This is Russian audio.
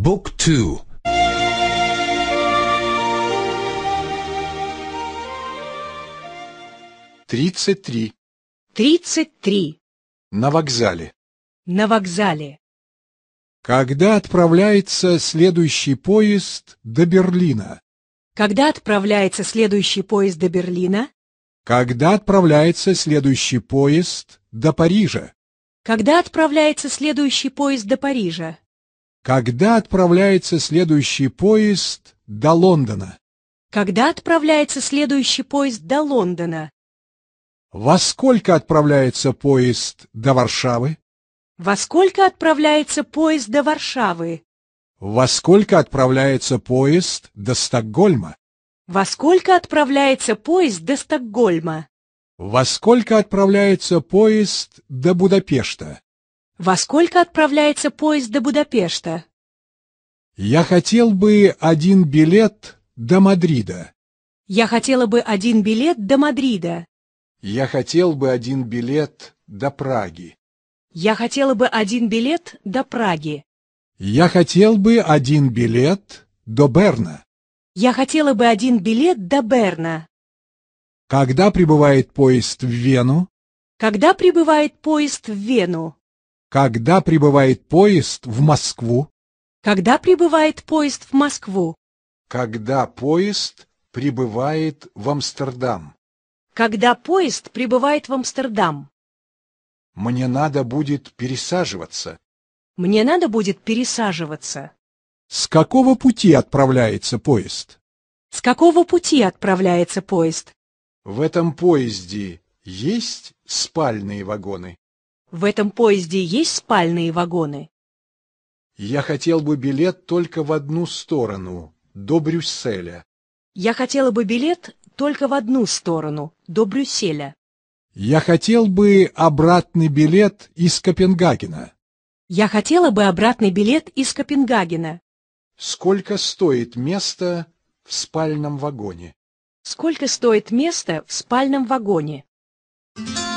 Book 2 33 33 На вокзале На вокзале Когда отправляется следующий поезд до Берлина? Когда отправляется следующий поезд до Берлина? Когда отправляется следующий поезд до Парижа? Когда отправляется следующий поезд до Парижа? Когда отправляется следующий поезд до Лондона? Когда отправляется следующий поезд до Лондона? Во сколько отправляется поезд до Варшавы? Во сколько отправляется поезд до Варшавы? Во сколько отправляется поезд до Стокгольма? Во сколько отправляется поезд до Стокгольма? Во сколько отправляется поезд до Будапешта? Во сколько отправляется поезд до Будапешта? Я хотел бы один билет до Мадрида. Я хотела бы один билет до Мадрида. Я хотел бы один билет до Праги. Я хотела бы один билет до Праги. Я хотел бы один билет до Берна. Я хотела бы один билет до Берна. Когда прибывает поезд в Вену? Когда прибывает поезд в Вену? Когда прибывает поезд в Москву? Когда прибывает поезд в Москву? Когда поезд прибывает в Амстердам? Когда поезд прибывает в Амстердам? Мне надо будет пересаживаться. Мне надо будет пересаживаться. С какого пути отправляется поезд? С какого пути отправляется поезд? В этом поезде есть спальные вагоны? В этом поезде есть спальные вагоны? Я хотел бы билет только в одну сторону, до Брюсселя. Я хотела бы билет только в одну сторону, до Брюсселя. Я хотел бы обратный билет из Копенгагена. Я хотела бы обратный билет из Копенгагена. Сколько стоит место в спальном вагоне? Сколько стоит место в спальном вагоне? Thank you.